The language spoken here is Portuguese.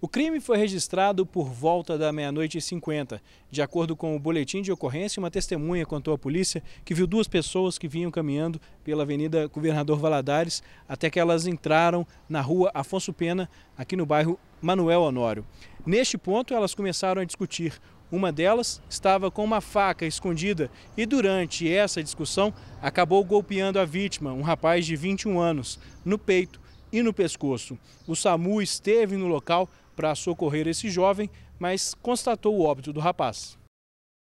O crime foi registrado por volta da meia-noite e 50. De acordo com o boletim de ocorrência, uma testemunha contou à polícia que viu duas pessoas que vinham caminhando pela Avenida Governador Valadares até que elas entraram na rua Afonso Pena, aqui no bairro Manuel Honório. Neste ponto, elas começaram a discutir. Uma delas estava com uma faca escondida e, durante essa discussão, acabou golpeando a vítima, um rapaz de 21 anos, no peito e no pescoço. O SAMU esteve no local para socorrer esse jovem, mas constatou o óbito do rapaz.